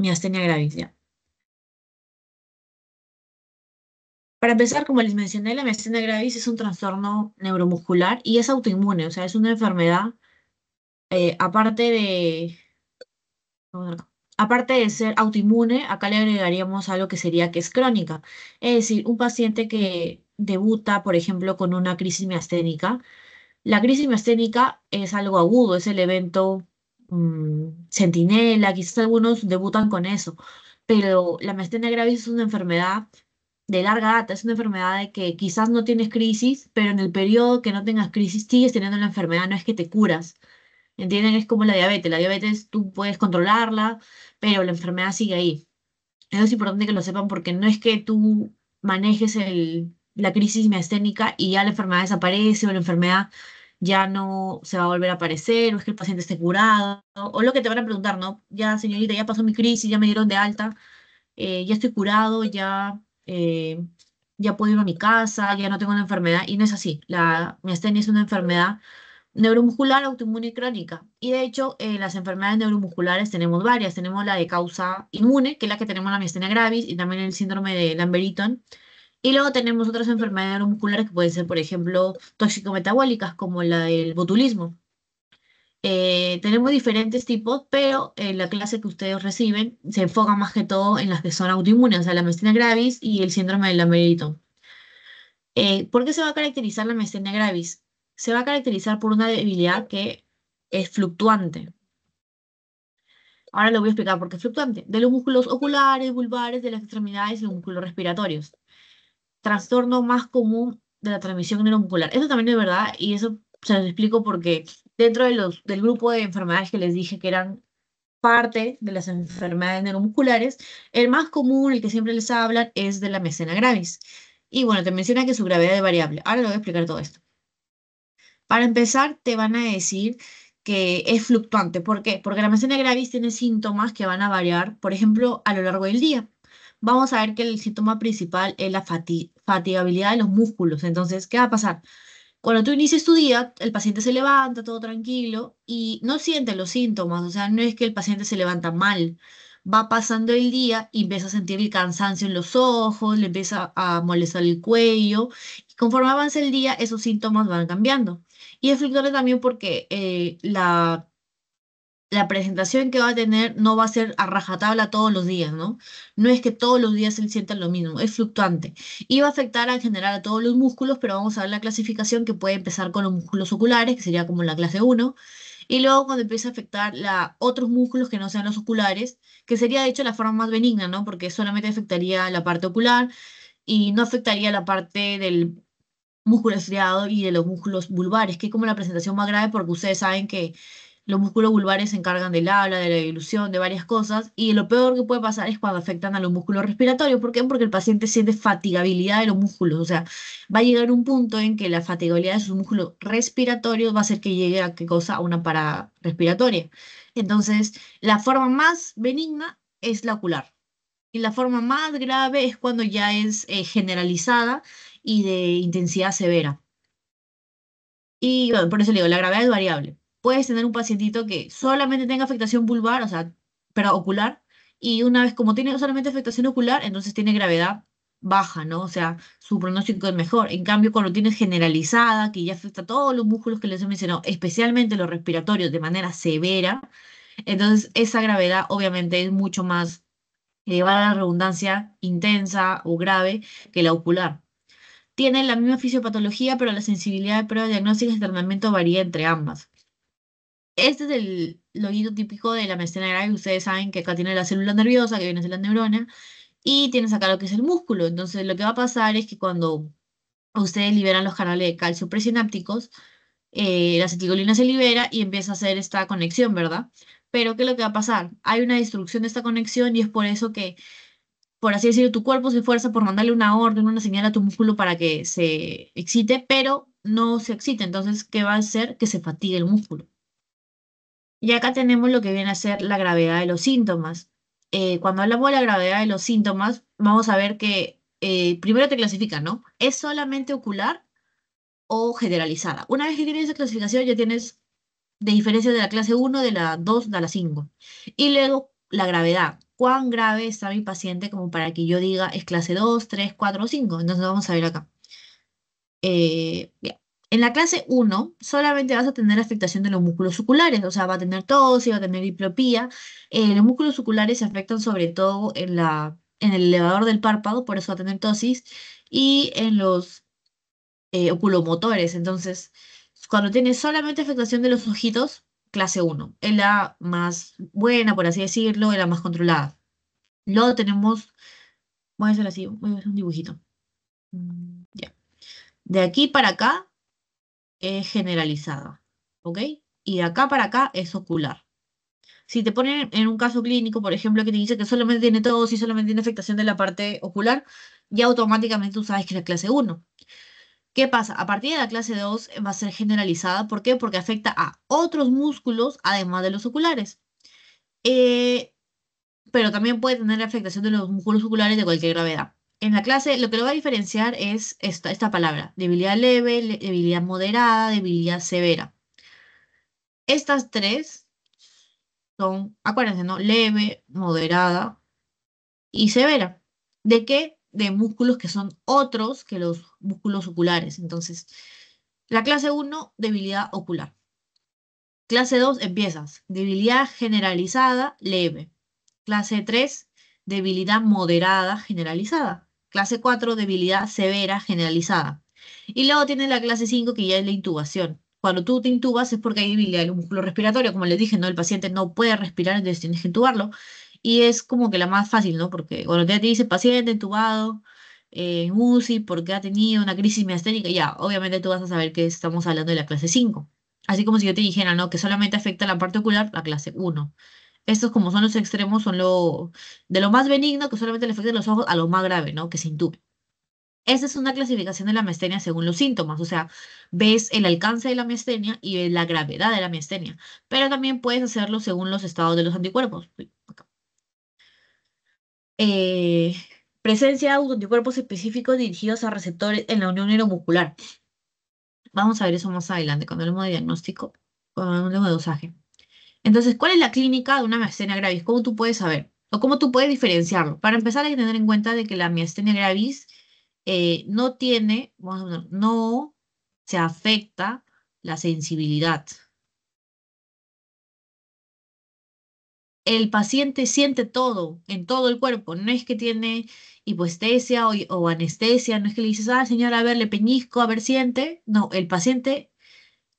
miastenia gravis. Ya. Para empezar, como les mencioné, la miastenia gravis es un trastorno neuromuscular y es autoinmune, o sea, es una enfermedad, eh, aparte de... Aparte de ser autoinmune, acá le agregaríamos algo que sería que es crónica. Es decir, un paciente que debuta, por ejemplo, con una crisis miasténica. La crisis miasténica es algo agudo, es el evento Mm, sentinela, quizás algunos debutan con eso, pero la miastenia gravis es una enfermedad de larga data, es una enfermedad de que quizás no tienes crisis, pero en el periodo que no tengas crisis sigues teniendo la enfermedad, no es que te curas. ¿Entienden? Es como la diabetes. La diabetes tú puedes controlarla, pero la enfermedad sigue ahí. es importante que lo sepan porque no es que tú manejes la crisis miasténica y ya la enfermedad desaparece o la enfermedad ya no se va a volver a aparecer, o es que el paciente esté curado, o lo que te van a preguntar, ¿no? Ya, señorita, ya pasó mi crisis, ya me dieron de alta, eh, ya estoy curado, ya, eh, ya puedo ir a mi casa, ya no tengo una enfermedad, y no es así. La miastenia es una enfermedad neuromuscular, autoinmune y crónica. Y de hecho, eh, las enfermedades neuromusculares tenemos varias. Tenemos la de causa inmune, que es la que tenemos la miastenia gravis, y también el síndrome de Lamberiton. Y luego tenemos otras enfermedades musculares que pueden ser, por ejemplo, tóxico-metabólicas, como la del botulismo. Eh, tenemos diferentes tipos, pero en la clase que ustedes reciben se enfoca más que todo en las que son autoinmunes, o sea, la miastenia gravis y el síndrome de Lamberton. Eh, ¿Por qué se va a caracterizar la miastenia gravis? Se va a caracterizar por una debilidad que es fluctuante. Ahora lo voy a explicar por qué es fluctuante. De los músculos oculares, vulvares, de las extremidades y los músculos respiratorios trastorno más común de la transmisión neuromuscular. Eso también es verdad y eso se los explico porque dentro de los, del grupo de enfermedades que les dije que eran parte de las enfermedades neuromusculares, el más común, el que siempre les hablan, es de la mecena gravis. Y bueno, te menciona que su gravedad es variable. Ahora le voy a explicar todo esto. Para empezar, te van a decir que es fluctuante. ¿Por qué? Porque la mecena gravis tiene síntomas que van a variar, por ejemplo, a lo largo del día. Vamos a ver que el síntoma principal es la fatiga, fatigabilidad de los músculos. Entonces, ¿qué va a pasar? Cuando tú inicias tu día, el paciente se levanta todo tranquilo y no siente los síntomas, o sea, no es que el paciente se levanta mal, va pasando el día y empieza a sentir el cansancio en los ojos, le empieza a molestar el cuello. Y conforme avanza el día, esos síntomas van cambiando. Y es fluctuante también porque eh, la la presentación que va a tener no va a ser a rajatabla todos los días, ¿no? No es que todos los días él sienta lo mismo, es fluctuante. Y va a afectar en general a todos los músculos, pero vamos a ver la clasificación que puede empezar con los músculos oculares, que sería como la clase 1, y luego cuando empieza a afectar a otros músculos que no sean los oculares, que sería de hecho la forma más benigna, ¿no? Porque solamente afectaría la parte ocular y no afectaría la parte del músculo estriado y de los músculos vulvares, que es como la presentación más grave porque ustedes saben que los músculos vulvares se encargan del habla, de la ilusión, de varias cosas. Y lo peor que puede pasar es cuando afectan a los músculos respiratorios. ¿Por qué? Porque el paciente siente fatigabilidad de los músculos. O sea, va a llegar un punto en que la fatigabilidad de sus músculos respiratorios va a hacer que llegue a qué cosa? una parada respiratoria. Entonces, la forma más benigna es la ocular. Y la forma más grave es cuando ya es eh, generalizada y de intensidad severa. Y bueno, por eso le digo, la gravedad es variable puedes tener un pacientito que solamente tenga afectación vulvar, o sea, pero ocular, y una vez como tiene solamente afectación ocular, entonces tiene gravedad baja, ¿no? O sea, su pronóstico es mejor. En cambio, cuando tienes generalizada, que ya afecta a todos los músculos que les he mencionado, especialmente los respiratorios de manera severa, entonces esa gravedad obviamente es mucho más, elevada eh, a la redundancia, intensa o grave que la ocular. Tienen la misma fisiopatología, pero la sensibilidad de de diagnóstico y tratamiento varía entre ambas este es el loguito típico de la mesenera y Ustedes saben que acá tiene la célula nerviosa, que viene de la neurona, y tienes acá lo que es el músculo. Entonces, lo que va a pasar es que cuando ustedes liberan los canales de calcio presinápticos, eh, la acetilcolina se libera y empieza a hacer esta conexión, ¿verdad? Pero, ¿qué es lo que va a pasar? Hay una destrucción de esta conexión y es por eso que, por así decirlo, tu cuerpo se esfuerza por mandarle una orden, una señal a tu músculo para que se excite, pero no se excite. Entonces, ¿qué va a hacer? Que se fatigue el músculo. Y acá tenemos lo que viene a ser la gravedad de los síntomas. Eh, cuando hablamos de la gravedad de los síntomas, vamos a ver que eh, primero te clasifican, ¿no? ¿Es solamente ocular o generalizada? Una vez que tienes esa clasificación, ya tienes de diferencia de la clase 1, de la 2, de la 5. Y luego la gravedad. ¿Cuán grave está mi paciente como para que yo diga es clase 2, 3, 4 o 5? Entonces vamos a ver acá. Eh, bien. En la clase 1 solamente vas a tener afectación de los músculos oculares. o sea, va a tener tosis, y va a tener diplopía. Eh, los músculos oculares se afectan sobre todo en, la, en el elevador del párpado, por eso va a tener tosis, y en los eh, oculomotores. Entonces, cuando tienes solamente afectación de los ojitos, clase 1, es la más buena, por así decirlo, es la más controlada. Luego tenemos, voy a hacer así, voy a hacer un dibujito. Mm, ya. De aquí para acá es generalizada, ¿ok? Y de acá para acá es ocular. Si te ponen en un caso clínico, por ejemplo, que te dice que solamente tiene tos y solamente tiene afectación de la parte ocular, ya automáticamente tú sabes que es la clase 1. ¿Qué pasa? A partir de la clase 2 eh, va a ser generalizada. ¿Por qué? Porque afecta a otros músculos además de los oculares. Eh, pero también puede tener afectación de los músculos oculares de cualquier gravedad en la clase lo que lo va a diferenciar es esta, palabra, debilidad leve, debilidad moderada, debilidad severa. Estas tres son, acuérdense, ¿no? Leve, moderada y severa. ¿De qué? De músculos que son otros que los músculos oculares. Entonces, la clase 1, debilidad ocular. Clase 2, empiezas. Debilidad generalizada, leve. Clase 3, debilidad moderada generalizada. Clase 4, debilidad severa generalizada. Y luego tiene la clase 5, que ya es la intubación. Cuando tú te intubas es porque hay debilidad del músculo respiratorio, como les dije, ¿no? El paciente no puede respirar, entonces tienes que intubarlo. Y es como que la más fácil, ¿no? Porque cuando te dice paciente intubado, eh, en UCI, porque ha tenido una crisis miasténica, ya, obviamente tú vas a saber que estamos hablando de la clase 5. Así como si yo te dijera, ¿no? Que solamente afecta la parte ocular, la clase 1. Estos, como son los extremos, son lo, de lo más benigno que solamente le afecta los ojos a lo más grave, ¿no? Que se intube. Esa es una clasificación de la miastenia según los síntomas, o sea, ves el alcance de la miastenia y ves la gravedad de la miastenia, pero también puedes hacerlo según los estados de los anticuerpos. Eh, presencia de anticuerpos específicos dirigidos a receptores en la unión neuromuscular. Vamos a ver eso más adelante cuando hablemos de diagnóstico, cuando hablemos de dosaje. Entonces, ¿cuál es la clínica de una miastenia gravis? ¿Cómo tú puedes saber? ¿O cómo tú puedes diferenciarlo? Para empezar, hay que tener en cuenta de que la miastenia gravis eh, no tiene, vamos a no se afecta la sensibilidad. El paciente siente todo, en todo el cuerpo. No es que tiene hipoestesia o, o anestesia, no es que le dices, ah, señora, a ver, le peñisco, a ver, siente. No, el paciente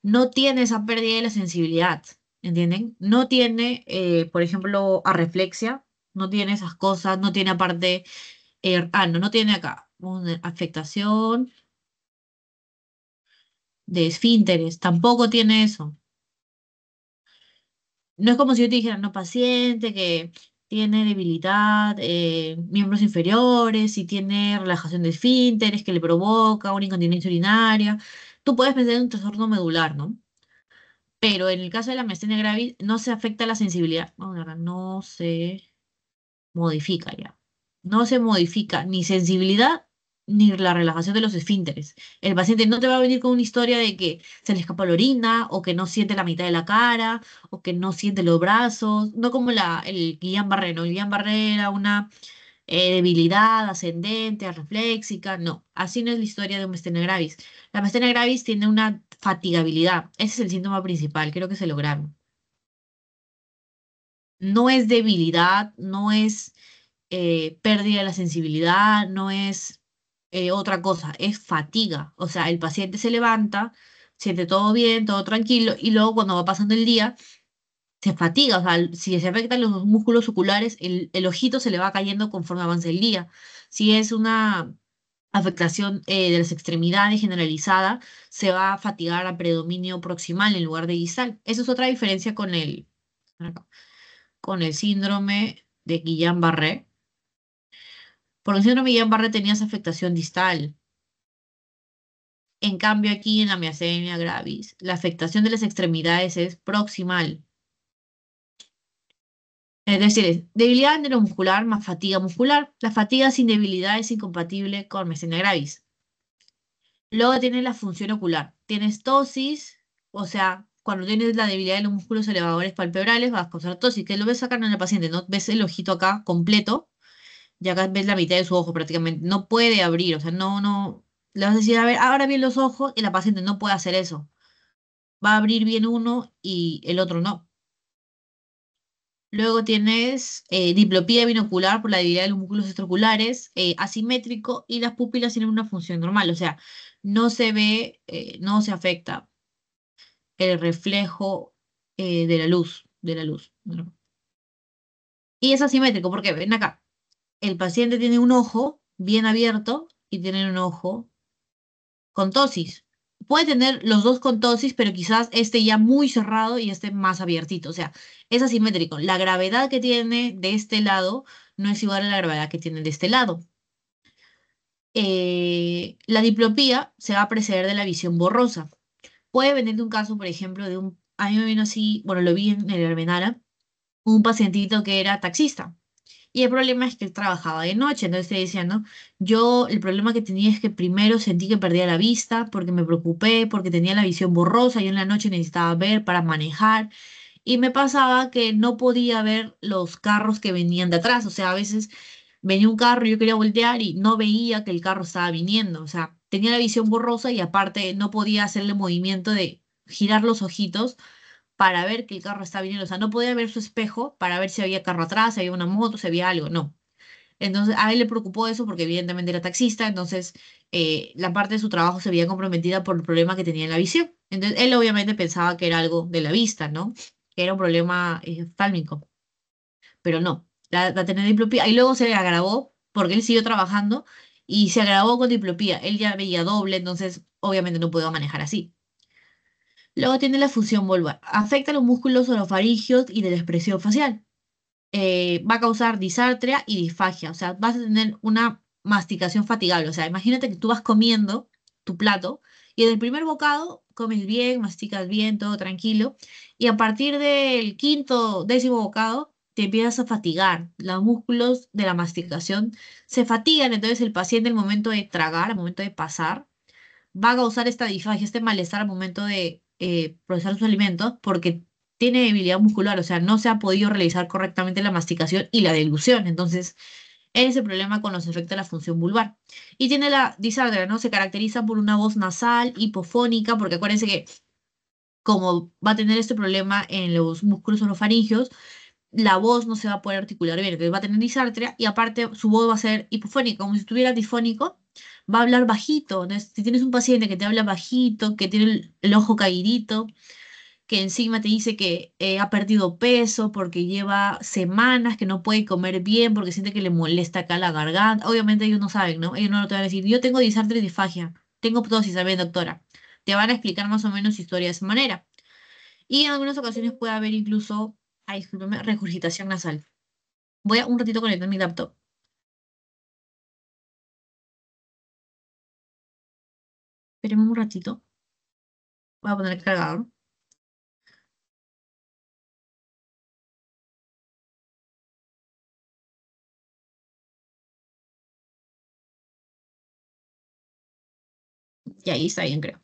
no tiene esa pérdida de la sensibilidad ¿entienden? No tiene, eh, por ejemplo, arreflexia, no tiene esas cosas, no tiene aparte, eh, ah, no, no tiene acá, una afectación de esfínteres, tampoco tiene eso. No es como si yo te dijera, no, paciente que tiene debilidad, eh, miembros inferiores, y tiene relajación de esfínteres que le provoca una incontinencia urinaria. Tú puedes pensar un trastorno medular, ¿no? Pero en el caso de la miastenia gravis no se afecta la sensibilidad. No se modifica ya. No se modifica ni sensibilidad ni la relajación de los esfínteres. El paciente no te va a venir con una historia de que se le escapa la orina o que no siente la mitad de la cara o que no siente los brazos, no como la, el Guillain Barré, ¿no? El Guillain Barré era una eh, debilidad ascendente, reflexica, no, así no es la historia de un mastena gravis. La mastena gravis tiene una fatigabilidad, ese es el síntoma principal, creo que se lograron. No es debilidad, no es eh, pérdida de la sensibilidad, no es eh, otra cosa, es fatiga. O sea, el paciente se levanta, siente todo bien, todo tranquilo, y luego cuando va pasando el día, se fatiga, o sea, si se afectan los músculos oculares, el, ojito se le va cayendo conforme avanza el día. Si es una afectación eh, de las extremidades generalizada, se va a fatigar a predominio proximal en lugar de distal. Esa es otra diferencia con el, con el síndrome de Guillain-Barré. Por el síndrome de Guillain-Barré tenías afectación distal. En cambio, aquí en la miastenia gravis, la afectación de las extremidades es proximal. Es decir, debilidad neuromuscular más fatiga muscular. La fatiga sin debilidad es incompatible con mesenia gravis. Luego tienes la función ocular. Tienes tosis, o sea, cuando tienes la debilidad de los músculos elevadores palpebrales, vas a causar tosis, que lo ves acá en el paciente, ¿no? Ves el ojito acá completo, ya acá ves la mitad de su ojo prácticamente. No puede abrir, o sea, no, no. Le vas a decir, a ver, ahora bien los ojos, y la paciente no puede hacer eso. Va a abrir bien uno y el otro no. Luego tienes eh, diplopía binocular por la debilidad de los músculos estroculares, eh, asimétrico y las pupilas tienen una función normal, o sea, no se ve, eh, no se afecta el reflejo de la luz, de la luz. Y es asimétrico, porque ven acá, el paciente tiene un ojo bien abierto y tiene un ojo con tosis puede tener los dos con tosis, pero quizás este ya muy cerrado y este más abiertito. O sea, es asimétrico. La gravedad que tiene de este lado no es igual a la gravedad que tiene de este lado. Eh, la diplopía se va a preceder de la visión borrosa. Puede venir de un caso, por ejemplo, de un... A mí me vino así, bueno, lo vi en el Hermenara, un pacientito que era taxista. Y el problema es que él trabajaba de noche, entonces te decía, ¿no? Yo el problema que tenía es que primero sentí que perdía la vista porque me preocupé, porque tenía la visión borrosa, y en la noche necesitaba ver para manejar. Y me pasaba que no podía ver los carros que venían de atrás, o sea, a veces venía un carro, y yo quería voltear y no veía que el carro estaba viniendo, o sea, tenía la visión borrosa y aparte no podía hacerle movimiento de girar los ojitos para ver que el carro estaba viniendo. O sea, no podía ver su espejo para ver si había carro atrás, si había una moto, si había algo, no. Entonces, a él le preocupó eso porque evidentemente era taxista, entonces eh, la parte de su trabajo se veía comprometida por el problema que tenía en la visión. Entonces, él obviamente pensaba que era algo de la vista, ¿no? Que era un problema eh, Pero no, la, tener tenía diplopía. Y luego se agravó porque él siguió trabajando y se agravó con diplopía. Él ya veía doble, entonces obviamente no podía manejar así. Luego tiene la fusión vulva. Afecta los músculos orofarigios y de la expresión facial. Eh, va a causar disartria y disfagia. O sea, vas a tener una masticación fatigable. O sea, imagínate que tú vas comiendo tu plato y en el primer bocado comes bien, masticas bien, todo tranquilo. Y a partir del quinto, décimo bocado, te empiezas a fatigar. Los músculos de la masticación se fatigan. Entonces el paciente al momento de tragar, al momento de pasar, va a causar esta disfagia, este malestar al momento de eh, procesar sus alimentos porque tiene debilidad muscular, o sea, no se ha podido realizar correctamente la masticación y la dilución. Entonces, es el problema los efectos afecta la función vulvar. Y tiene la disartria, ¿no? Se caracteriza por una voz nasal, hipofónica, porque acuérdense que como va a tener este problema en los músculos los faringios, la voz no se va a poder articular bien, que va a tener disartria y aparte su voz va a ser hipofónica, como si estuviera disfónico va a hablar bajito. Si tienes un paciente que te habla bajito, que tiene el, ojo caídito, que encima te dice que eh, ha perdido peso porque lleva semanas que no puede comer bien porque siente que le molesta acá la garganta. Obviamente ellos no saben, ¿no? Ellos no te van a decir, yo tengo disartria y disfagia. tengo ptosis, ¿sabes, doctora? Te van a explicar más o menos su historia de esa manera. Y en algunas ocasiones puede haber incluso, ay, regurgitación nasal. Voy a un ratito conectar mi laptop. Esperemos un ratito. Voy a poner el cargador. Y ahí está bien, creo.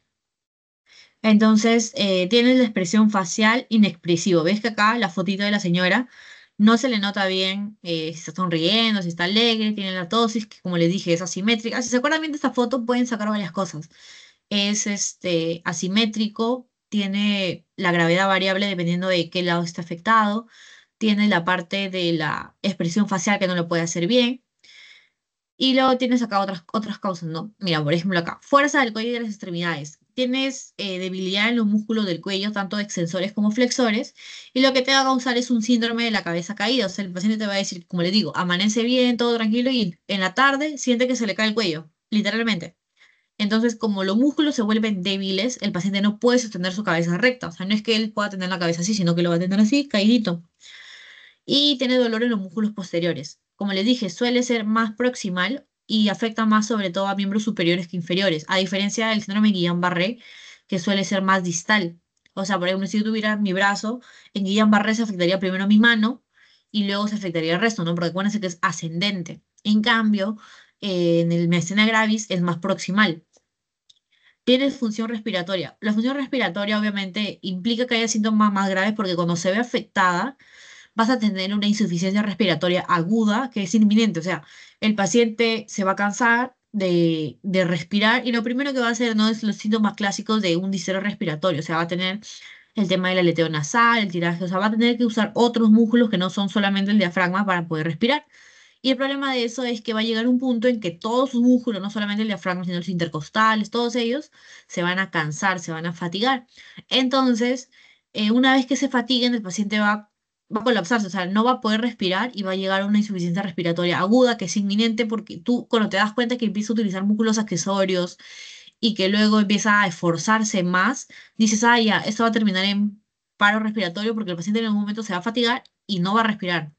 Entonces, eh, tiene la expresión facial inexpresivo. ¿Ves que acá la fotito de la señora no se le nota bien eh, si está sonriendo, si está alegre, tiene la tosis, que como les dije, es asimétrica. Ah, si se acuerdan bien de esta foto, pueden sacar varias cosas es este, asimétrico, tiene la gravedad variable dependiendo de qué lado está afectado, tiene la parte de la expresión facial que no lo puede hacer bien. Y luego tienes acá otras, otras causas, ¿no? Mira, por ejemplo acá, fuerza del cuello y de las extremidades. Tienes eh, debilidad en los músculos del cuello, tanto extensores como flexores, y lo que te va a causar es un síndrome de la cabeza caída. O sea, el paciente te va a decir, como le digo, amanece bien, todo tranquilo, y en la tarde siente que se le cae el cuello, literalmente. Entonces, como los músculos se vuelven débiles, el paciente no puede sostener su cabeza recta. O sea, no es que él pueda tener la cabeza así, sino que lo va a tener así, caídito. Y tiene dolor en los músculos posteriores. Como les dije, suele ser más proximal y afecta más sobre todo a miembros superiores que inferiores, a diferencia del síndrome Guillain-Barré, que suele ser más distal. O sea, por ejemplo, si yo tuviera mi brazo, en Guillain-Barré se afectaría primero mi mano y luego se afectaría el resto, ¿no? Porque acuérdense que es ascendente. En cambio, eh, en el medicina gravis es más proximal. Tienes función respiratoria. La función respiratoria obviamente implica que haya síntomas más graves porque cuando se ve afectada vas a tener una insuficiencia respiratoria aguda que es inminente. O sea, el paciente se va a cansar de, respirar y lo primero que va a hacer no es los síntomas clásicos de un disero respiratorio. O sea, va a tener el tema del aleteo nasal, el tiraje. O sea, va a tener que usar otros músculos que no son solamente el diafragma para poder respirar. Y el problema de eso es que va a llegar un punto en que todos sus músculos, no solamente el diafragma, sino los intercostales, todos ellos, se van a cansar, se van a fatigar. Entonces, eh, una vez que se fatiguen, el paciente va, va a colapsarse, o sea, no va a poder respirar y va a llegar a una insuficiencia respiratoria aguda que es inminente porque tú cuando te das cuenta que empieza a utilizar músculos accesorios y que luego empieza a esforzarse más, dices, ah, ya, esto va a terminar en paro respiratorio porque el paciente en algún momento se va a fatigar y no va a respirar.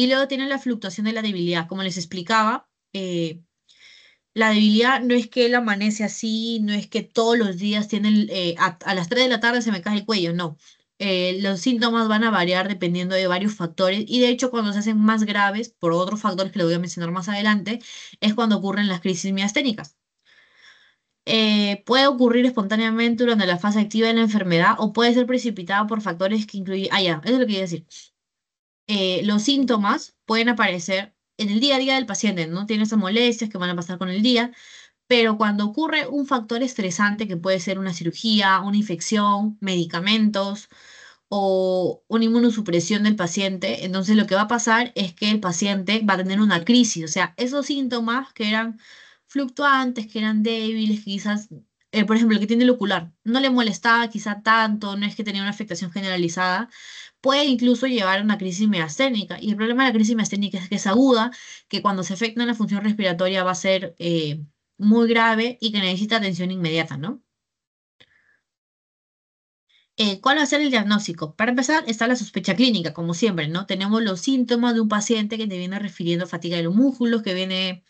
Y luego tienen la fluctuación de la debilidad. Como les explicaba, eh, la debilidad no es que él amanece así, no es que todos los días tienen, eh, a, las 3 de la tarde se me cae el cuello, no. Eh, los síntomas van a variar dependiendo de varios factores y de hecho cuando se hacen más graves, por otros factores que les voy a mencionar más adelante, es cuando ocurren las crisis miasténicas. puede ocurrir espontáneamente durante la fase activa de la enfermedad o puede ser precipitada por factores que incluyen... Ah, ya, eso es lo que quería decir. Eh, los síntomas pueden aparecer en el día a día del paciente, ¿no? Tiene esas molestias que van a pasar con el día, pero cuando ocurre un factor estresante, que puede ser una cirugía, una infección, medicamentos o una inmunosupresión del paciente, entonces lo que va a pasar es que el paciente va a tener una crisis, o sea, esos síntomas que eran fluctuantes, que eran débiles, quizás eh, por ejemplo, el que tiene el ocular, no le molestaba quizá tanto, no es que tenía una afectación generalizada, puede incluso llevar a una crisis miasténica. Y el problema de la crisis miasténica es que es aguda, que cuando se afecta en la función respiratoria va a ser eh, muy grave y que necesita atención inmediata, ¿no? Eh, ¿Cuál va a ser el diagnóstico? Para empezar, está la sospecha clínica, como siempre, ¿no? Tenemos los síntomas de un paciente que te viene refiriendo fatiga de los músculos, que viene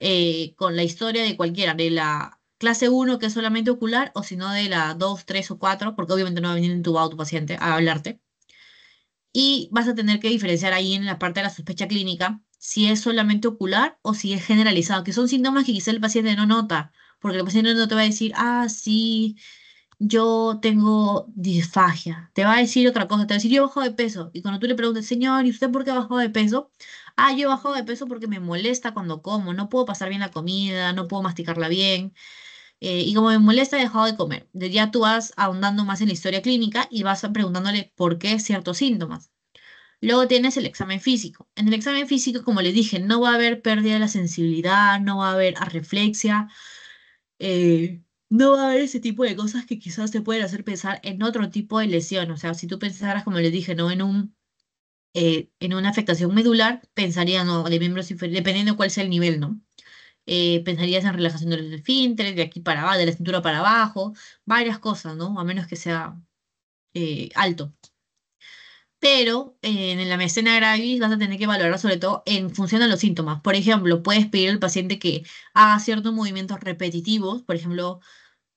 eh, con la historia de cualquiera, de la clase 1, que es solamente ocular, o si no de la 2, 3 o 4, porque obviamente no va a venir tu paciente a hablarte y vas a tener que diferenciar ahí en la parte de la sospecha clínica si es solamente ocular o si es generalizado, que son síntomas que quizá el paciente no nota, porque el paciente no te va a decir, ah, sí, yo tengo disfagia. Te va a decir otra cosa, te va a decir, yo he bajado de peso. Y cuando tú le preguntes, señor, ¿y usted por qué ha bajado de peso? Ah, yo he bajado de peso porque me molesta cuando como, no puedo pasar bien la comida, no puedo masticarla bien. Eh, y como me molesta, he dejado de comer. De ya tú vas ahondando más en la historia clínica y vas preguntándole por qué ciertos síntomas. Luego tienes el examen físico. En el examen físico, como les dije, no va a haber pérdida de la sensibilidad, no va a haber arreflexia, eh, no va a haber ese tipo de cosas que quizás te pueden hacer pensar en otro tipo de lesión. O sea, si tú pensaras, como les dije, no en un eh, en una afectación medular, pensaría no, de miembros inferiores, dependiendo cuál sea el nivel, ¿no? Eh, pensarías en relajación los esfínteres, de aquí para abajo, de la cintura para abajo, varias cosas, ¿no? A menos que sea eh, alto. Pero eh, en la mecena gravis vas a tener que valorar sobre todo en función de los síntomas. Por ejemplo, puedes pedir al paciente que haga ciertos movimientos repetitivos, por ejemplo,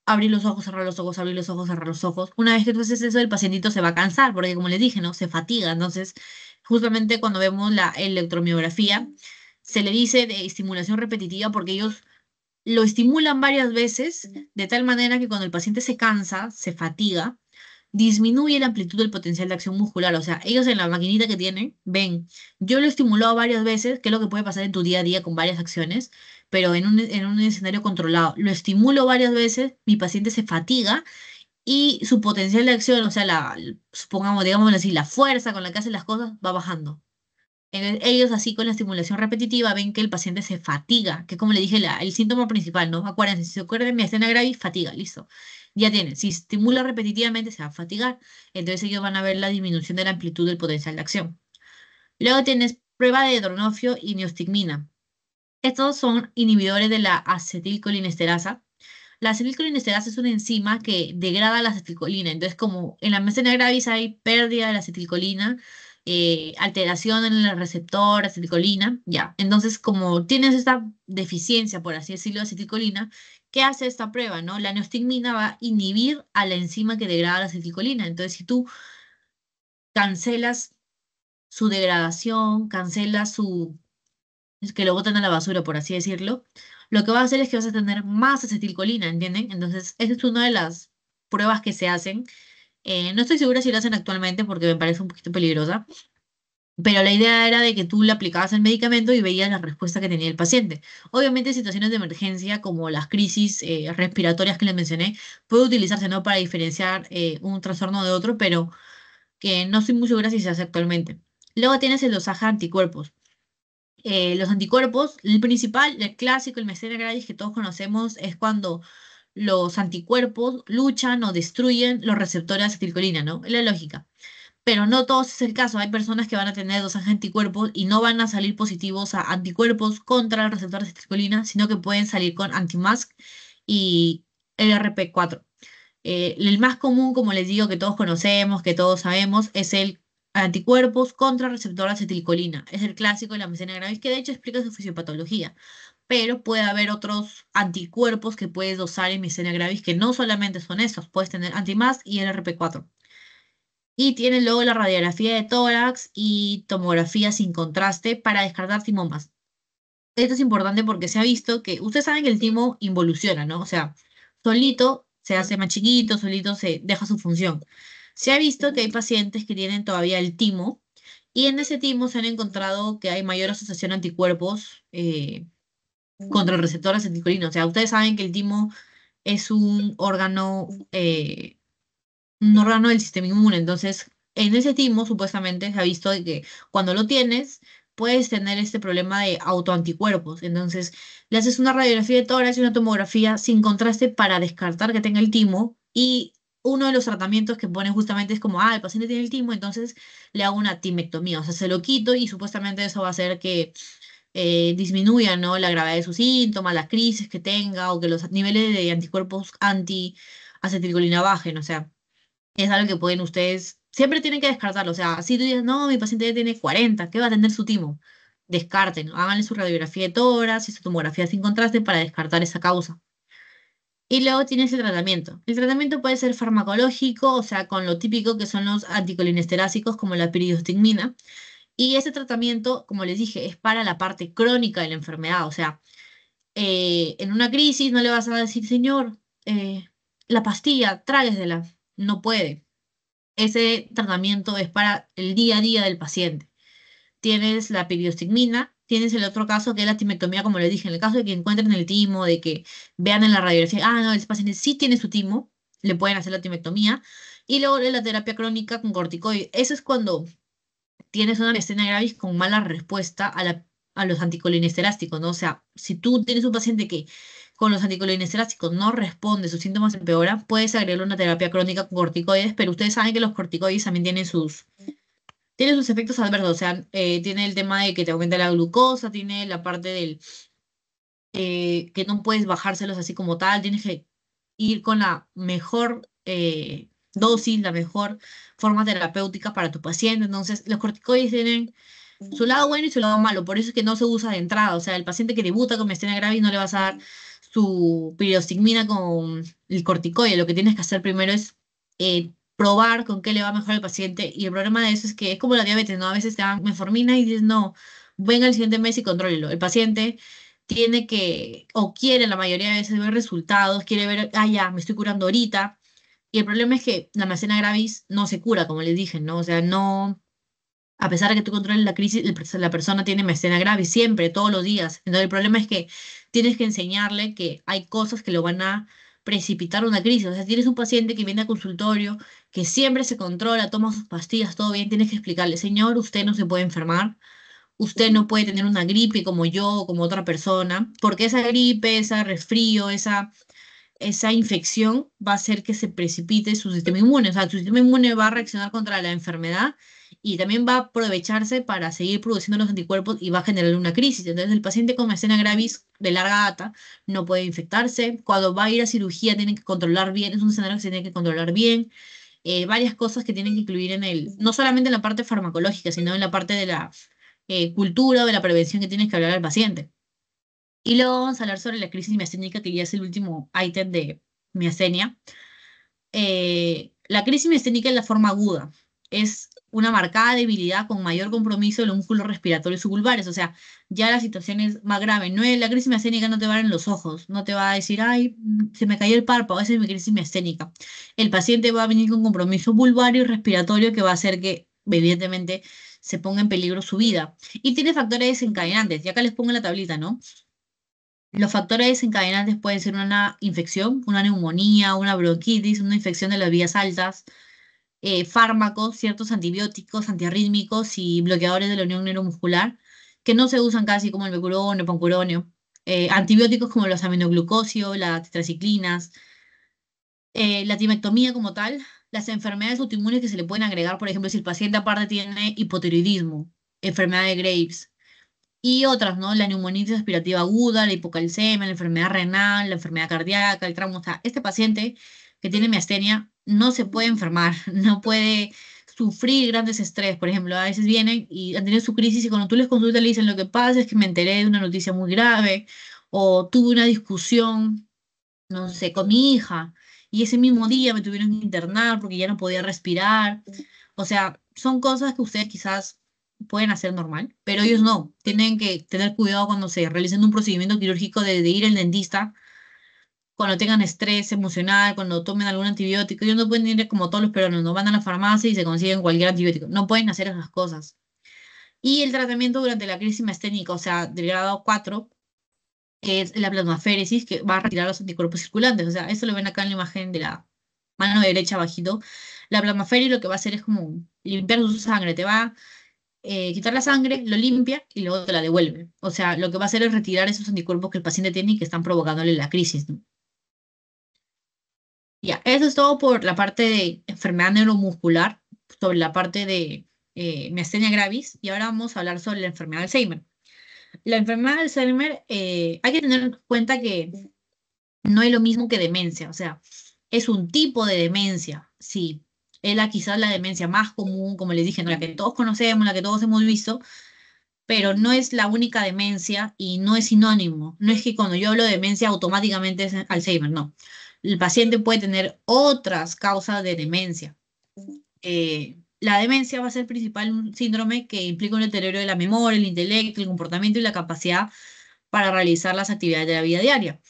abrir los ojos, cerrar los ojos, abrir los ojos, cerrar los ojos. Una vez que tú haces eso, el pacientito se va a cansar, porque como les dije, ¿no? Se fatiga. Entonces, justamente cuando vemos la electromiografía, se le dice de estimulación repetitiva porque ellos lo estimulan varias veces de tal manera que cuando el paciente se cansa, se fatiga, disminuye la amplitud del potencial de acción muscular. O sea, ellos en la maquinita que tienen ven, yo lo estimulo varias veces, que es lo que puede pasar en tu día a día con varias acciones, pero en un, escenario controlado. Lo estimulo varias veces, mi paciente se fatiga y su potencial de acción, o sea, la, supongamos, digamos así, la fuerza con la que hace las cosas va bajando. Ellos así con la estimulación repetitiva ven que el paciente se fatiga, que como le dije, el síntoma principal, ¿no? Acuérdense, si se acuerdan, mi escena grave, fatiga, listo. Ya tienen, si estimula repetitivamente se va a fatigar, entonces ellos van a ver la disminución de la amplitud del potencial de acción. Luego tienes prueba de dronofio y neostigmina. Estos son inhibidores de la acetilcolinesterasa. La acetilcolinesterasa es una enzima que degrada la acetilcolina, entonces como en la escena gravis hay pérdida de la acetilcolina, eh, alteración en el receptor acetilcolina, ya. Entonces, como tienes esta deficiencia, por así decirlo, de acetilcolina, ¿qué hace esta prueba? No? La neostigmina va a inhibir a la enzima que degrada la acetilcolina. Entonces, si tú cancelas su degradación, cancelas su... Es que lo botan a la basura, por así decirlo. Lo que va a hacer es que vas a tener más acetilcolina, ¿entienden? Entonces, esa es una de las pruebas que se hacen eh, no estoy segura si lo hacen actualmente porque me parece un poquito peligrosa, pero la idea era de que tú le aplicabas el medicamento y veías la respuesta que tenía el paciente. Obviamente, situaciones de emergencia como las crisis eh, respiratorias que les mencioné, puede utilizarse ¿no? para diferenciar eh, un trastorno de otro, pero que no estoy muy segura si se hace actualmente. Luego tienes el dosaje anticuerpos. los anticuerpos, el principal, el clásico, el mesera gratis que todos conocemos, es cuando los anticuerpos luchan o destruyen los receptores de acetilcolina, ¿no? Es la lógica. Pero no todos es el caso. Hay personas que van a tener dos anticuerpos y no van a salir positivos a anticuerpos contra el receptor de acetilcolina, sino que pueden salir con antimask y e rp 4 eh, el más común, como les digo, que todos conocemos, que todos sabemos, es el anticuerpos contra receptor de acetilcolina. Es el clásico de la mesena gravis, que de hecho explica su fisiopatología pero puede haber otros anticuerpos que puedes dosar en misenia gravis que no solamente son esos, puedes tener anti antimas y el rp 4 Y tiene luego la radiografía de tórax y tomografía sin contraste para descartar timomas. Esto es importante porque se ha visto que ustedes saben que el timo involuciona, ¿no? O sea, solito se hace más chiquito, solito se deja su función. Se ha visto que hay pacientes que tienen todavía el timo y en ese timo se han encontrado que hay mayor asociación anticuerpos eh, contra el receptor acetilcolina. O sea, ustedes saben que el timo es un órgano, eh, órgano del sistema inmune. Entonces, en ese timo supuestamente se ha visto que cuando lo tienes, puedes tener este problema de autoanticuerpos. Entonces, le haces una radiografía de tórax y una tomografía sin contraste para descartar que tenga el timo y uno de los tratamientos que ponen justamente es como, ah, el paciente tiene el timo, entonces le hago una timectomía, o sea, se lo quito y supuestamente eso va a hacer que eh, disminuya ¿no? la gravedad de sus síntomas, las crisis que tenga o que los niveles de anticuerpos anti bajen. O sea, es algo que pueden ustedes, siempre tienen que descartarlo. O sea, si tú dices, no, mi paciente ya tiene 40, ¿qué va a tener su timo? Descarten, háganle su radiografía de tórax y su tomografía sin contraste para descartar esa causa. Y luego tiene ese tratamiento. El tratamiento puede ser farmacológico, o sea, con lo típico que son los anticolinesterásicos como la piridostigmina, y ese tratamiento, como les dije, es para la parte crónica de la enfermedad. O sea, eh, en una crisis no le vas a decir, señor, eh, la pastilla, tráguesela. No puede. Ese tratamiento es para el día a día del paciente. Tienes la piriostigmina, tienes el otro caso que es la timectomía, como les dije, en el caso de que encuentren el timo, de que vean en la radiografía, ah, no, el paciente sí tiene su timo, le pueden hacer la timectomía. Y luego la terapia crónica con corticoides. Eso es cuando tienes una escena gravis con mala respuesta a, los anticolinesterásticos, ¿no? O sea, si tú tienes un paciente que con los anticolinesterásticos no responde, sus síntomas empeoran, puedes agregarle una terapia crónica con corticoides, pero ustedes saben que los corticoides también tienen sus, sus efectos adversos, o sea, eh, tiene el tema de que te aumenta la glucosa, tiene la parte del eh, que no puedes bajárselos así como tal, tienes que ir con la mejor eh, dosis, la mejor forma terapéutica para tu paciente. Entonces, los corticoides tienen su lado bueno y su lado malo, por eso es que no se usa de entrada. O sea, el paciente que debuta con miastenia gravis no le vas a dar su pirostigmina con el corticoide. Lo que tienes que hacer primero es eh, probar con qué le va mejor al paciente. Y el problema de eso es que es como la diabetes, ¿no? A veces te dan meformina y dices, no, venga al siguiente mes y contrólelo. El paciente tiene que, o quiere la mayoría de veces ver resultados, quiere ver, ah, ya, me estoy curando ahorita, y el problema es que la mecena gravis no se cura, como les dije, ¿no? O sea, no. A pesar de que tú controles la crisis, la persona tiene mecena gravis siempre, todos los días. Entonces, el problema es que tienes que enseñarle que hay cosas que lo van a precipitar una crisis. O sea, tienes un paciente que viene al consultorio, que siempre se controla, toma sus pastillas, todo bien, tienes que explicarle, señor, usted no se puede enfermar, usted no puede tener una gripe como yo o como otra persona, porque esa gripe, ese resfrío, esa esa infección va a hacer que se precipite su sistema inmune. O sea, su sistema inmune va a reaccionar contra la enfermedad y también va a aprovecharse para seguir produciendo los anticuerpos y va a generar una crisis. Entonces, el paciente con escena gravis de larga data no puede infectarse. Cuando va a ir a cirugía, tiene que controlar bien. Es un escenario que se tiene que controlar bien. Eh, varias cosas que tienen que incluir en el, no solamente en la parte farmacológica, sino en la parte de la eh, cultura o de la prevención que tienes que hablar al paciente. Y luego vamos a hablar sobre la crisis miasténica, que ya es el último ítem de miastenia. Eh, la crisis miasténica es la forma aguda. Es una marcada debilidad con mayor compromiso de los músculos respiratorios subulvares. O sea, ya la situación es más grave. No es, la crisis miasténica no te va a dar en los ojos, no te va a decir, ay, se me cayó el párpado, esa es mi crisis miasténica. El paciente va a venir con compromiso vulvario y respiratorio que va a hacer que, evidentemente, se ponga en peligro su vida. Y tiene factores desencadenantes. Ya acá les pongo la tablita, ¿no? Los factores desencadenantes pueden ser una infección, una neumonía, una bronquitis, una infección de las vías altas, eh, fármacos, ciertos antibióticos, antiarrítmicos y bloqueadores de la unión neuromuscular, que no se usan casi como el mecuronio, pancuronio, eh, antibióticos como los aminoglucosio, las tetraciclinas, eh, la timectomía como tal, las enfermedades autoinmunes que se le pueden agregar, por ejemplo, si el paciente aparte tiene hipotiroidismo, enfermedad de Graves, y otras, ¿no? La neumonitis respirativa aguda, la hipocalcemia, la enfermedad renal, la enfermedad cardíaca, el trauma. este paciente que tiene miastenia no se puede enfermar, no puede sufrir grandes estrés. Por ejemplo, a veces vienen y han tenido su crisis y cuando tú les consultas le dicen lo que pasa es que me enteré de una noticia muy grave o tuve una discusión, no sé, con mi hija y ese mismo día me tuvieron que internar porque ya no podía respirar. O sea, son cosas que ustedes quizás pueden hacer normal, pero ellos no. Tienen que tener cuidado cuando se realicen un procedimiento quirúrgico de, ir al dentista, cuando tengan estrés emocional, cuando tomen algún antibiótico. Ellos no pueden ir como todos los peruanos, no van a la farmacia y se consiguen cualquier antibiótico. No pueden hacer esas cosas. Y el tratamiento durante la crisis masténica, o sea, del grado 4, es la plasmaféresis, que va a retirar los anticuerpos circulantes. O sea, eso lo ven acá en la imagen de la mano derecha bajito. La plasmaféresis lo que va a hacer es como limpiar su sangre, te va eh, quitar la sangre, lo limpia y luego te la devuelve. O sea, lo que va a hacer es retirar esos anticuerpos que el paciente tiene y que están provocándole la crisis. Ya, eso es todo por la parte de enfermedad neuromuscular, sobre la parte de eh, miastenia gravis, y ahora vamos a hablar sobre la enfermedad de Alzheimer. La enfermedad de Alzheimer, eh, hay que tener en cuenta que no es lo mismo que demencia, o sea, es un tipo de demencia. sí, es quizás la demencia más común, como les dije, la que todos conocemos, la que todos hemos visto, pero no es la única demencia y no es sinónimo. No es que cuando yo hablo de demencia automáticamente es Alzheimer, no. El paciente puede tener otras causas de demencia. Eh, la demencia va a ser principal un síndrome que implica un deterioro de la memoria, el intelecto, el comportamiento y la capacidad para realizar las actividades de la vida diaria.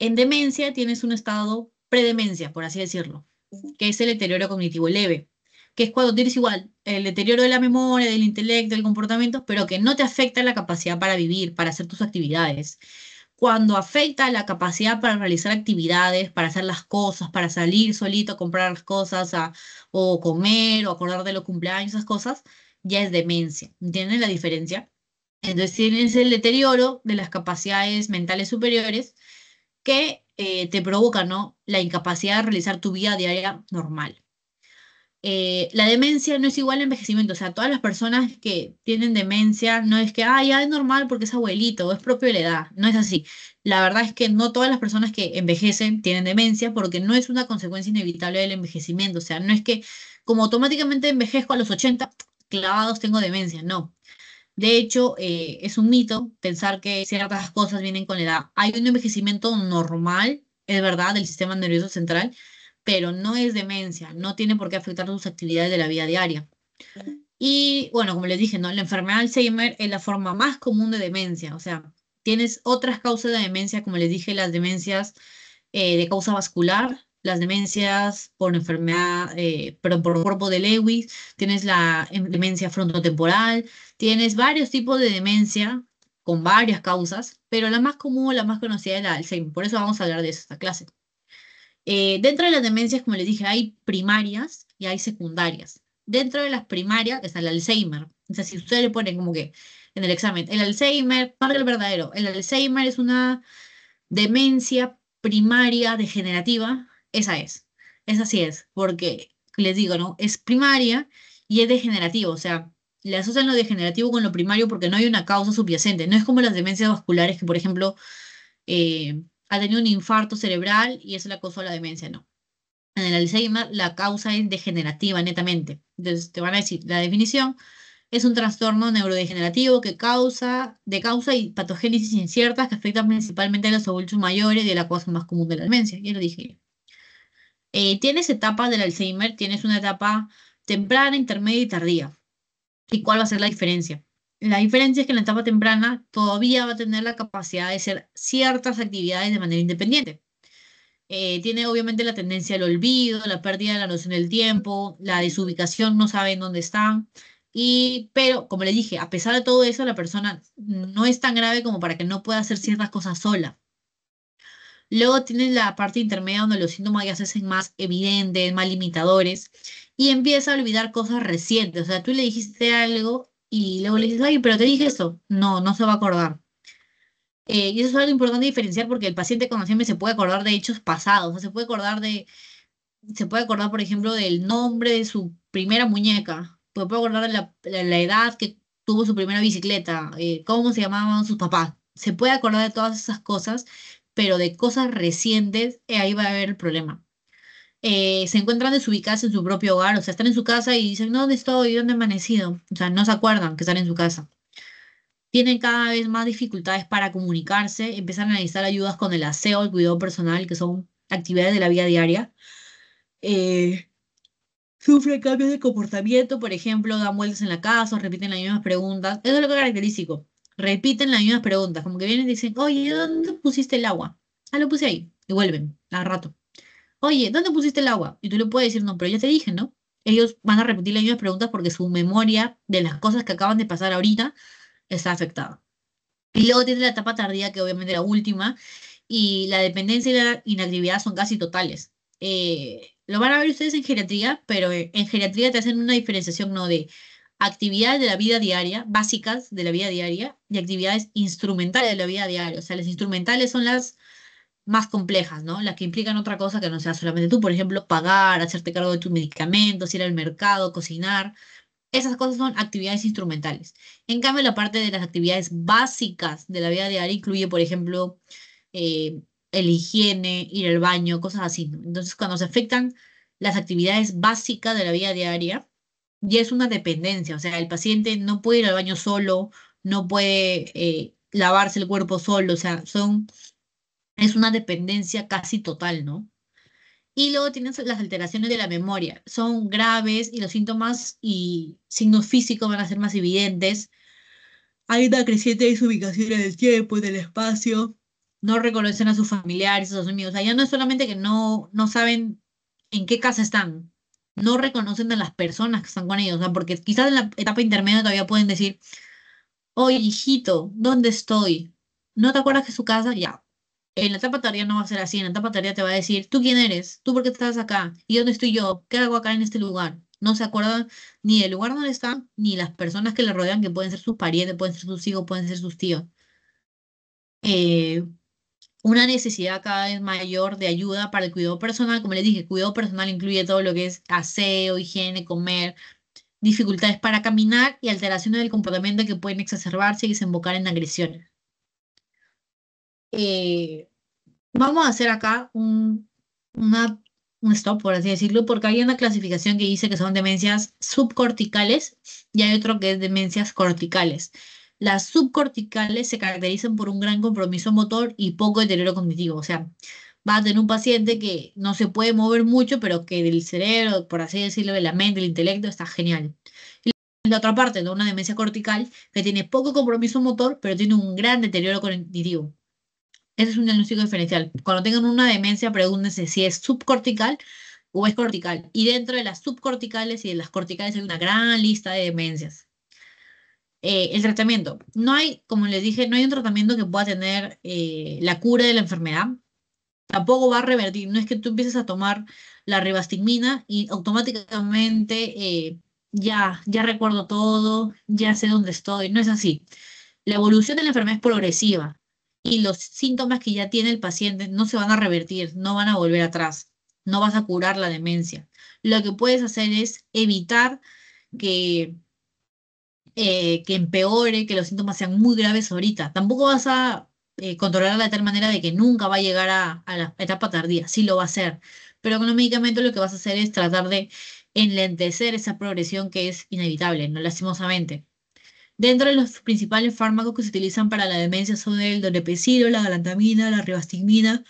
En demencia tienes un estado predemencia, por así decirlo, que es el deterioro cognitivo leve, que es cuando tienes igual el deterioro de la memoria, del intelecto, del comportamiento, pero que no te afecta la capacidad para vivir, para hacer tus actividades. Cuando afecta la capacidad para realizar actividades, para hacer las cosas, para salir solito a comprar las cosas, o comer, o acordar de los cumpleaños, esas cosas, ya es demencia. ¿Entienden la diferencia? Entonces tienes el deterioro de las capacidades mentales superiores que eh, te provoca ¿no? la incapacidad de realizar tu vida diaria normal. Eh, la demencia no es igual al envejecimiento, o sea, todas las personas que tienen demencia no es que, ah, ya es normal porque es abuelito o es propio de la edad, no es así. La verdad es que no todas las personas que envejecen tienen demencia porque no es una consecuencia inevitable del envejecimiento, o sea, no es que como automáticamente envejezco a los 80, clavados tengo demencia, no. De hecho, eh, es un mito pensar que ciertas cosas vienen con la edad. Hay un envejecimiento normal, es verdad, del sistema nervioso central, pero no es demencia, no tiene por qué afectar tus actividades de la vida diaria. Y bueno, como les dije, la enfermedad de Alzheimer es la forma más común de demencia, o sea, tienes otras causas de demencia, como les dije, las demencias eh, de causa vascular, las demencias por enfermedad, eh, por cuerpo de Lewis, tienes la em, demencia frontotemporal, Tienes varios tipos de demencia con varias causas, pero la más común, la más conocida es la Alzheimer. Por eso vamos a hablar de esta clase. Eh, dentro de las demencias, como les dije, hay primarias y hay secundarias. Dentro de las primarias está el Alzheimer. O sea, si ustedes le ponen como que en el examen, el Alzheimer, marca el verdadero, el Alzheimer es una demencia primaria degenerativa, esa es. Esa sí es, porque les digo, ¿no? Es primaria y es degenerativa, o sea, le asocian lo degenerativo con lo primario porque no hay una causa subyacente. No es como las demencias vasculares que, por ejemplo, eh, ha tenido un infarto cerebral y eso le causó la demencia, no. En el Alzheimer la causa es degenerativa netamente. Entonces te van a decir, la definición es un trastorno neurodegenerativo que causa, de causa y patogénesis inciertas que afectan principalmente a los adultos mayores y a la causa más común de la demencia, ya lo dije. Eh, tienes etapas del Alzheimer, tienes una etapa temprana, intermedia y tardía. ¿Y cuál va a ser la diferencia? La diferencia es que en la etapa temprana todavía va a tener la capacidad de hacer ciertas actividades de manera independiente. Eh, tiene obviamente la tendencia al olvido, la pérdida de la noción del tiempo, la desubicación, no saben dónde están. Y, pero, como les dije, a pesar de todo eso, la persona no es tan grave como para que no pueda hacer ciertas cosas sola. Luego tiene la parte intermedia donde los síntomas ya se hacen más evidentes, más limitadores, y empieza a olvidar cosas recientes. O sea, tú le dijiste algo y luego le dices, ay, pero te dije eso. No, no se va a acordar. Eh, y eso es algo importante diferenciar porque el paciente con Alzheimer se puede acordar de hechos pasados, o se puede acordar de, se puede acordar, por ejemplo, del nombre de su primera muñeca, se pues, puede acordar de la, edad que tuvo su primera bicicleta, eh, cómo se llamaban sus papás, se puede acordar de todas esas cosas, pero de cosas recientes, eh, ahí va a haber el problema. Eh, se encuentran desubicadas en su propio hogar, o sea, están en su casa y dicen, ¿dónde estoy? ¿Dónde he amanecido? O sea, no se acuerdan que están en su casa. Tienen cada vez más dificultades para comunicarse, empiezan a necesitar ayudas con el aseo, el cuidado personal, que son actividades de la vida diaria. Eh, sufren cambios de comportamiento, por ejemplo, dan vueltas en la casa, repiten las mismas preguntas. Eso es lo que es característico. Repiten las mismas preguntas, como que vienen y dicen, oye, ¿dónde pusiste el agua? Ah, lo puse ahí. Y vuelven, al rato oye, ¿dónde pusiste el agua? Y tú le puedes decir, no, pero yo te dije, ¿no? Ellos van a repetir las mismas preguntas porque su memoria de las cosas que acaban de pasar ahorita está afectada. Y luego tiene la etapa tardía, que obviamente es la última, y la dependencia y la inactividad son casi totales. Eh, lo van a ver ustedes en geriatría, pero en geriatría te hacen una diferenciación no de actividades de la vida diaria, básicas de la vida diaria, y actividades instrumentales de la vida diaria. O sea, las instrumentales son las más complejas, ¿no? Las que implican otra cosa que no sea solamente tú, por ejemplo, pagar, hacerte cargo de tus medicamentos, ir al mercado, cocinar. Esas cosas son actividades instrumentales. En cambio, la parte de las actividades básicas de la vida diaria incluye, por ejemplo, eh, el higiene, ir al baño, cosas así. Entonces, cuando se afectan las actividades básicas de la vida diaria, ya es una dependencia. O sea, el paciente no puede ir al baño solo, no puede eh, lavarse el cuerpo solo. O sea, son es una dependencia casi total, ¿no? Y luego tienes las alteraciones de la memoria. Son graves y los síntomas y signos físicos van a ser más evidentes. Hay una creciente desubicación en el tiempo, en el espacio. No reconocen a sus familiares, a sus amigos. Allá ya no es solamente que no, no saben en qué casa están. No reconocen a las personas que están con ellos. O sea, porque quizás en la etapa intermedia todavía pueden decir, oye, hijito, ¿dónde estoy? ¿No te acuerdas que su casa? Ya, en la etapa tardía no va a ser así, en la etapa tardía te va a decir, ¿tú quién eres? ¿Tú por qué estás acá? ¿Y dónde estoy yo? ¿Qué hago acá en este lugar? No se acuerdan ni del lugar donde están, ni las personas que le rodean, que pueden ser sus parientes, pueden ser sus hijos, pueden ser sus tíos. Eh, una necesidad cada vez mayor de ayuda para el cuidado personal. Como les dije, el cuidado personal incluye todo lo que es aseo, higiene, comer, dificultades para caminar y alteraciones del comportamiento que pueden exacerbarse y desembocar en agresiones. Eh, vamos a hacer acá un, una, un stop, por así decirlo, porque hay una clasificación que dice que son demencias subcorticales y hay otro que es demencias corticales. Las subcorticales se caracterizan por un gran compromiso motor y poco deterioro cognitivo. O sea, vas a tener un paciente que no se puede mover mucho, pero que del cerebro, por así decirlo, de la mente, del intelecto, está genial. Y la otra parte, de una demencia cortical que tiene poco compromiso motor, pero tiene un gran deterioro cognitivo. Ese es un diagnóstico diferencial. Cuando tengan una demencia, pregúntense si es subcortical o es cortical. Y dentro de las subcorticales y de las corticales hay una gran lista de demencias. Eh, el tratamiento. No hay, como les dije, no hay un tratamiento que pueda tener eh, la cura de la enfermedad. Tampoco va a revertir. No es que tú empieces a tomar la ribastigmina y automáticamente eh, ya, ya recuerdo todo, ya sé dónde estoy. No es así. La evolución de la enfermedad es progresiva y los síntomas que ya tiene el paciente no se van a revertir, no van a volver atrás, no vas a curar la demencia. Lo que puedes hacer es evitar que, eh, empeore, que los síntomas sean muy graves ahorita. Tampoco vas a eh, controlarla de tal manera de que nunca va a llegar a, la etapa tardía, sí lo va a hacer, pero con los medicamentos lo que vas a hacer es tratar de enlentecer esa progresión que es inevitable, no lastimosamente. Dentro de los principales fármacos que se utilizan para la demencia son el donepezilo, la galantamina, la rivastigmina,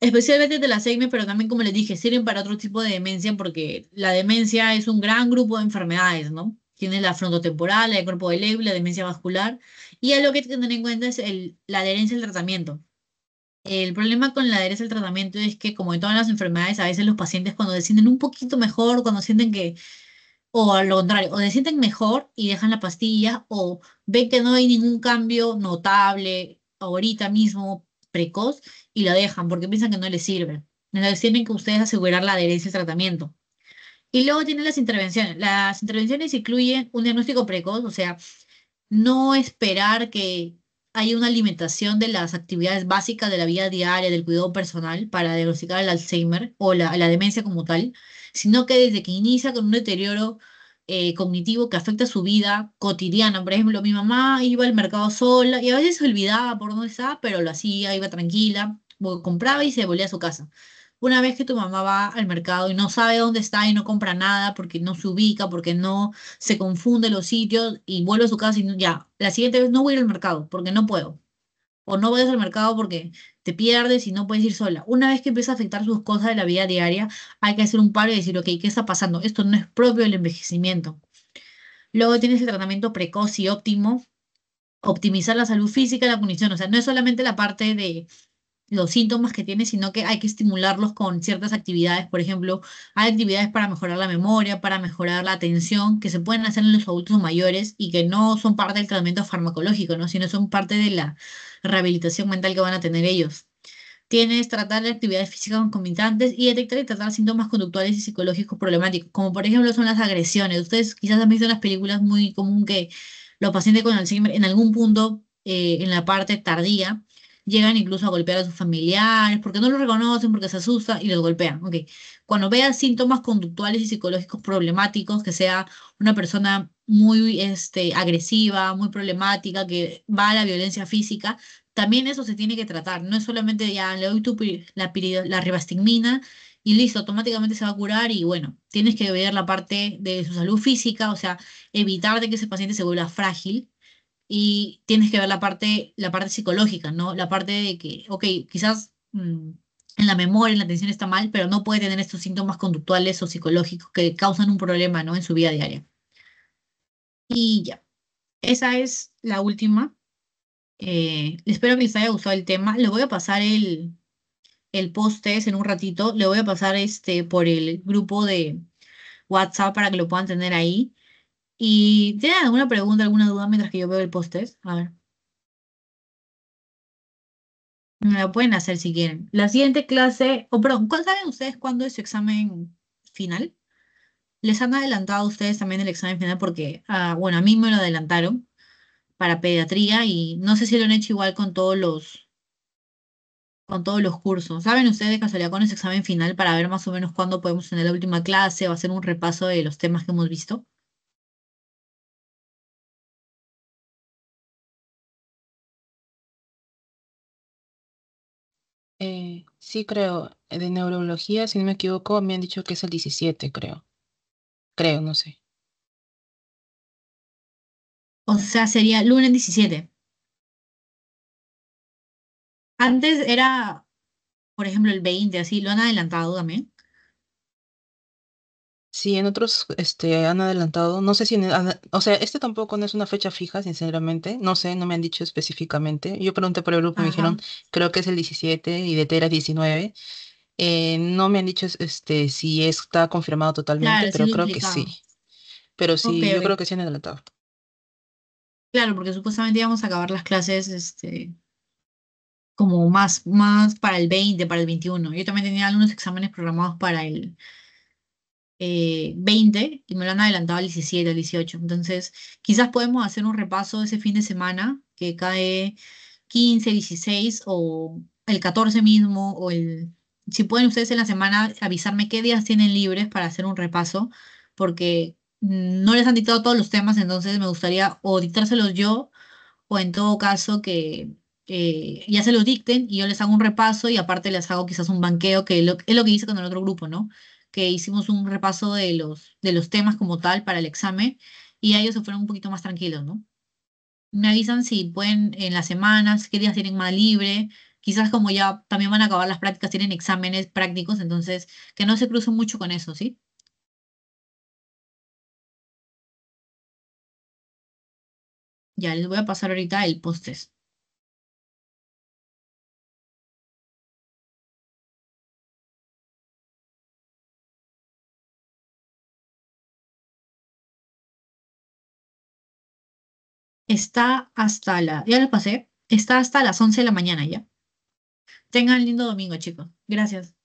especialmente de la pero también, como les dije, sirven para otro tipo de demencia porque la demencia es un gran grupo de enfermedades, ¿no? Tiene la frontotemporal, el cuerpo de Lewy, la demencia vascular, y algo que hay que tener en cuenta es la adherencia al tratamiento. El problema con la adherencia al tratamiento es que, como en todas las enfermedades, a veces los pacientes cuando se sienten un poquito mejor, cuando sienten que o al contrario, o se sienten mejor y dejan la pastilla, o ven que no hay ningún cambio notable ahorita mismo precoz y la dejan porque piensan que no les sirve. Entonces tienen que ustedes asegurar la adherencia al tratamiento. Y luego tienen las intervenciones. Las intervenciones incluyen un diagnóstico precoz, o sea, no esperar que haya una alimentación de las actividades básicas de la vida diaria, del cuidado personal para diagnosticar el Alzheimer o la, la demencia como tal sino que desde que inicia con un deterioro eh, cognitivo que afecta su vida cotidiana. Por ejemplo, mi mamá iba al mercado sola y a veces se olvidaba por dónde estaba, pero lo hacía, iba tranquila, compraba y se volvía a su casa. Una vez que tu mamá va al mercado y no sabe dónde está y no compra nada porque no se ubica, porque no se confunde los sitios y vuelve a su casa y ya, la siguiente vez no voy al mercado porque no puedo. O no voy al mercado porque te pierdes y no puedes ir sola. Una vez que empieza a afectar sus cosas de la vida diaria, hay que hacer un paro y decir, ok, ¿qué está pasando? Esto no es propio del envejecimiento. Luego tienes el tratamiento precoz y óptimo, optimizar la salud física, y la punición, o sea, no es solamente la parte de los síntomas que tiene, sino que hay que estimularlos con ciertas actividades, por ejemplo, hay actividades para mejorar la memoria, para mejorar la atención, que se pueden hacer en los adultos mayores y que no son parte del tratamiento farmacológico, ¿no? sino son parte de la rehabilitación mental que van a tener ellos. Tienes tratar de actividades físicas concomitantes y detectar y tratar síntomas conductuales y psicológicos problemáticos, como por ejemplo son las agresiones. Ustedes quizás han visto en las películas muy común que los pacientes con Alzheimer en algún punto, eh, en la parte tardía, llegan incluso a golpear a sus familiares, porque no los reconocen, porque se asusta y los golpean. Okay. Cuando veas síntomas conductuales y psicológicos problemáticos, que sea una persona muy este, agresiva, muy problemática, que va a la violencia física, también eso se tiene que tratar. No es solamente ya le doy tu la, la ribastigmina y listo, automáticamente se va a curar y bueno, tienes que ver la parte de su salud física, o sea, evitar de que ese paciente se vuelva frágil y tienes que ver la parte, la parte psicológica, ¿no? La parte de que, ok, quizás mm, en la memoria, en la atención está mal, pero no puede tener estos síntomas conductuales o psicológicos que causan un problema, ¿no? En su vida diaria. Y ya, esa es la última. Eh, espero que les haya gustado el tema. Le voy a pasar el, post -test en un ratito. Le voy a pasar este por el grupo de WhatsApp para que lo puedan tener ahí. ¿Y tienen alguna pregunta, alguna duda mientras que yo veo el post-test? A ver. Me lo pueden hacer si quieren. La siguiente clase, o perdón, ¿saben ustedes cuándo es su examen final? ¿Les han adelantado a ustedes también el examen final? Porque, ah, bueno, a mí me lo adelantaron para pediatría y no sé si lo han hecho igual con todos los con todos los cursos. ¿Saben ustedes de casualidad con ese examen final para ver más o menos cuándo podemos tener la última clase o hacer un repaso de los temas que hemos visto? Sí, creo. Eh, de neurología, si no me equivoco, me han dicho que es el 17, creo. Creo, no sé. O sea, sería lunes 17. Antes era, por ejemplo, el 20, así, lo han adelantado también. Sí, en otros este, han adelantado, no sé si, o sea, este tampoco no es una fecha fija, sinceramente, no sé, no me han dicho específicamente. Yo pregunté por el grupo, y me dijeron, creo que es el 17 y de Tera 19. Eh, no me han dicho este, si está confirmado totalmente, pero creo que sí. Pero sí, yo creo que sí han adelantado. Claro, porque supuestamente íbamos a acabar las clases este, como más, más para el 20, para el 21. Yo también tenía algunos exámenes programados para el, 20 eh, y me lo han adelantado al 17, al 18. Entonces, quizás podemos hacer un repaso ese fin de semana que cae 15, 16 o el 14 mismo o el... Si pueden ustedes en la semana avisarme qué días tienen libres para hacer un repaso, porque no les han dictado todos los temas, entonces me gustaría o dictárselos yo o en todo caso que eh, ya se los dicten y yo les hago un repaso y aparte les hago quizás un banqueo, que es lo que hice con el otro grupo, ¿no? que hicimos un repaso de los, de los temas como tal para el examen y ellos se fueron un poquito más tranquilos, ¿no? Me avisan si pueden en las semanas, qué días tienen más libre, quizás como ya también van a acabar las prácticas, tienen exámenes prácticos, entonces que no se crucen mucho con eso, ¿sí? Ya les voy a pasar ahorita el postes está hasta la, ya lo pasé, está hasta las 11 de la mañana ya. Tengan lindo domingo, chicos. Gracias.